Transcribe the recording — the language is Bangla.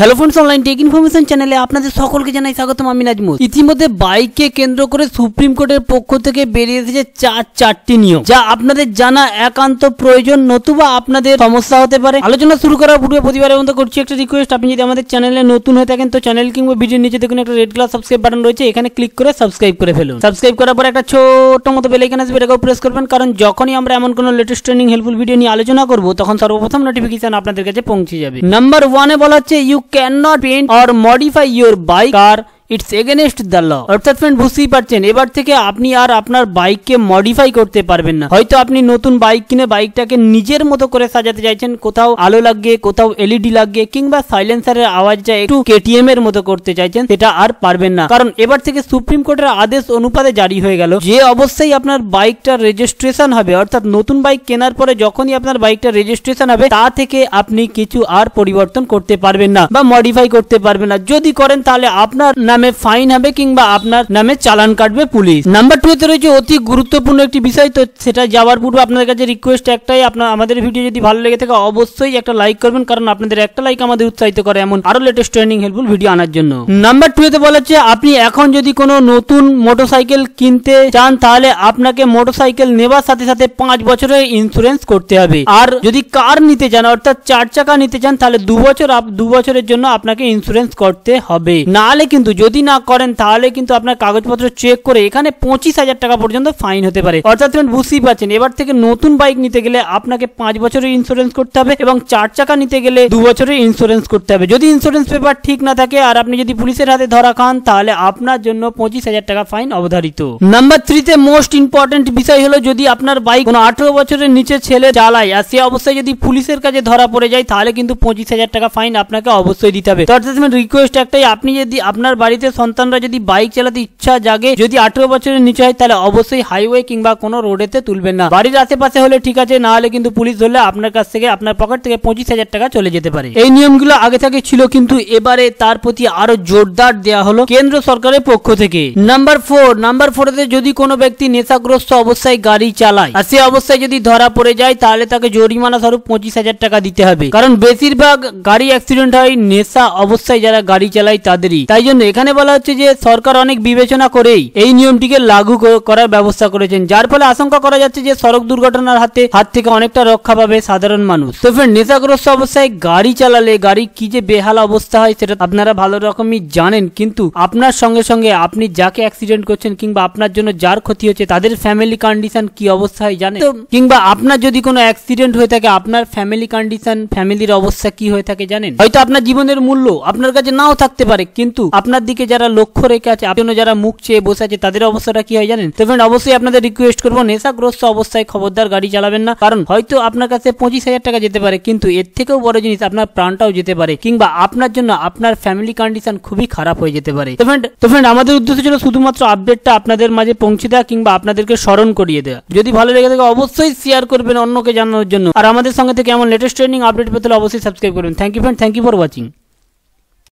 hello friends online tech information চ্যানেলে আপনাদের সকলকে জানাই স্বাগতম আমি নাজমুদ ইতিমধ্যে বাইককে কেন্দ্র করে সুপ্রিম কোর্টের পক্ষ থেকে বেরিয়ে এসেছে চার চারটি নিয়ম যা আপনাদের জানা একান্ত প্রয়োজন নতুবা আপনাদের সমস্যা হতে পারে আলোচনা শুরু করার পূর্বে প্রতিবারের মতো করছি একটা রিকোয়েস্ট আপনি যদি আমাদের চ্যানেলে নতুন হয়ে থাকেন তো চ্যানেল কিংবা ভিডিওর নিচে দেখুন একটা রেড কালার সাবস্ক্রাইব বাটন রয়েছে এখানে ক্লিক করে সাবস্ক্রাইব করে ফেলুন সাবস্ক্রাইব করার পর একটা ছোট মতো বেলাইকান আসবে এটাকেও প্রেস করবেন কারণ যখনই আমরা এমন কোনো লেটেস্ট ট্রেনিং হেল্পফুল ভিডিও নিয়ে আলোচনা করবো তখন সর্বপ্রথম নোটিফিকেশন আপনাদের কাছে পৌঁছে যাবে নাম্বার ওয়ানে বলা হচ্ছে you cannot paint or modify your bike car it's against the law অর্থাৎ ফ্রেন্ড বুঝতেই পারছেন এবার থেকে আপনি আর আপনার বাইককে মডিফাই করতে পারবেন না হয়তো আপনি নতুন বাইক কিনে বাইকটাকে নিজের মতো করে সাজাতে চাইছেন কোথাও আলো লাগে কোথাও এলইডি লাগে কিংবা সাইলেন্সারের আওয়াজটা একটু কেটিএম এর মতো করতে চাইছেন সেটা আর পারবেন না কারণ এবার থেকে সুপ্রিম কোর্টের আদেশ অনুপাতে জারি হয়ে গেল যে অবস্থায় আপনার বাইকটার রেজিস্ট্রেশন হবে অর্থাৎ নতুন বাইক কেনার পরে যখনই আপনার বাইকটা রেজিস্ট্রেশন হবে তা থেকে আপনি কিছু আর পরিবর্তন করতে পারবেন না বা মডিফাই করতে পারবেন না যদি করেন তাহলে আপনার নাম নামে ফাইন হবে কিংবা আপনার নামে চালান কাটবে পুলিশ নাম্বার টু এতে রয়েছে অতি গুরুত্বপূর্ণ একটি বিষয় তো সেটা যাওয়ার পূর্বে আপনার কাছে রিকোয়েস্ট একটাই আপনার আমাদের ভিডিও যদি ভালো লেগে থাকে অবশ্যই একটা লাইক করবেন কারণ আপনাদের একটা লাইক আমাদের উৎসাহিত করে এমন আরো লেটেস্ট ট্রেনিং হেল্পফুল ভিডিও আনার জন্য নাম্বার টু এতে বলা হচ্ছে আপনি এখন যদি কোনো নতুন মোটরসাইকেল কিনতে চান তাহলে আপনাকে মোটরসাইকেল নেবার সাথে সাথে পাঁচ বছরের ইন্স্যুরেন্স করতে হবে আর যদি কার নিতে চান অর্থাৎ চার চাকা নিতে চান তাহলে দু বছর দু বছরের জন্য আপনাকে ইন্স্যুরেন্স করতে হবে নাহলে কিন্তু যদি না করেন তাহলে কিন্তু আপনার কাগজপত্র চেক করে এখানে পঁচিশ হাজার টাকা পর্যন্ত ফাইন হতে পারে অর্থাৎ ফ্রেন্ড বুঝতেই পারছেন এবার থেকে নতুন বাইক নিতে গেলে আপনাকে পাঁচ বছরের ইন্স্যুরেন্স করতে হবে এবং চার চাকা নিতে গেলে দু বছরের ইন্স্যুরেন্স করতে হবে যদি ইন্স্যুরেন্স পেপার ঠিক না থাকে আর আপনি যদি পুলিশের হাতে ধরা খান তাহলে আপনার জন্য পঁচিশ হাজার টাকা ফাইন অবধারিত নাম্বার থ্রিতে মোস্ট ইম্পর্টেন্ট বিষয় হলো যদি আপনার বাইক কোনো আঠেরো বছরের নিচে ছেলে চালায় আর সে অবস্থায় যদি পুলিশের কাছে ধরা পড়ে যায় তাহলে কিন্তু পঁচিশ হাজার টাকা ফাইন আপনাকে অবশ্যই দিতে হবে তো অর্থাৎ রিকোয়েস্ট একটাই আপনি যদি আপনার বাড়ি বাড়িতে সন্তানরা যদি বাইক চালাতে ইচ্ছা জাগে যদি আঠেরো বছরের নিচে হয় তাহলে অবশ্যই হাইওয়ে কিংবা কোনো রোডেতে তুলবেন না বাড়ির আশেপাশে হলে ঠিক আছে না হলে কিন্তু পুলিশ ধরলে আপনার কাছ থেকে আপনার পকেট থেকে পঁচিশ হাজার টাকা চলে যেতে পারে এই নিয়মগুলো আগে থেকে ছিল কিন্তু এবারে তার প্রতি আরো জোরদার দেওয়া হলো কেন্দ্র সরকারের পক্ষ থেকে নাম্বার ফোর নাম্বার ফোরতে যদি কোনো ব্যক্তি নেশাগ্রস্ত অবস্থায় গাড়ি চালায় আর সে অবস্থায় যদি ধরা পড়ে যায় তাহলে তাকে জরিমানা স্বরূপ পঁচিশ হাজার টাকা দিতে হবে কারণ বেশিরভাগ গাড়ি অ্যাক্সিডেন্ট হয় নেশা অবস্থায় যারা গাড়ি চালায় তাদেরই তাই জন্য এখানে এখানে বলা হচ্ছে যে সরকার অনেক বিবেচনা করেই এই নিয়মটিকে লাগু করার ব্যবস্থা করেছেন যার ফলে আশঙ্কা করা যাচ্ছে যে সড়ক দুর্ঘটনার হাতে হাত থেকে অনেকটা রক্ষা পাবে সাধারণ মানুষ তো ফ্রেন্ড নেশাগ্রস্ত অবস্থায় গাড়ি চালালে গাড়ি কি যে বেহাল অবস্থা হয় সেটা আপনারা ভালো রকমই জানেন কিন্তু আপনার সঙ্গে সঙ্গে আপনি যাকে অ্যাক্সিডেন্ট করছেন কিংবা আপনার জন্য যার ক্ষতি হচ্ছে তাদের ফ্যামিলি কন্ডিশন কি অবস্থা হয় জানেন কিংবা আপনার যদি কোনো অ্যাক্সিডেন্ট হয়ে থাকে আপনার ফ্যামিলি কন্ডিশন ফ্যামিলির অবস্থা কি হয়ে থাকে জানেন হয়তো আপনার জীবনের মূল্য আপনার কাছে নাও থাকতে পারে কিন্তু আপনার দিকে দিকে যারা লক্ষ্য রেখে আছে আপনার যারা মুখ চেয়ে বসে আছে তাদের অবস্থাটা কি হয় জানেন তো ফ্রেন্ড অবশ্যই আপনাদের রিকোয়েস্ট করবো নেশাগ্রস্ত অবস্থায় খবরদার গাড়ি চালাবেন না কারণ হয়তো আপনার কাছে পঁচিশ হাজার টাকা যেতে পারে কিন্তু এর থেকেও বড় জিনিস আপনার প্রাণটাও যেতে পারে কিংবা আপনার জন্য আপনার ফ্যামিলি কন্ডিশন খুবই খারাপ হয়ে যেতে পারে তো ফ্রেন্ড তো ফ্রেন্ড আমাদের উদ্দেশ্য ছিল শুধুমাত্র আপডেটটা আপনাদের মাঝে পৌঁছে দেওয়া কিংবা আপনাদেরকে স্মরণ করিয়ে দেওয়া যদি ভালো লেগে থাকে অবশ্যই শেয়ার করবেন অন্যকে জানানোর জন্য আর আমাদের সঙ্গে থেকে এমন লেটেস্ট ট্রেনিং আপডেট পেতে অবশ্যই সাবস্ক্রাইব করবেন thank you friend thank you for watching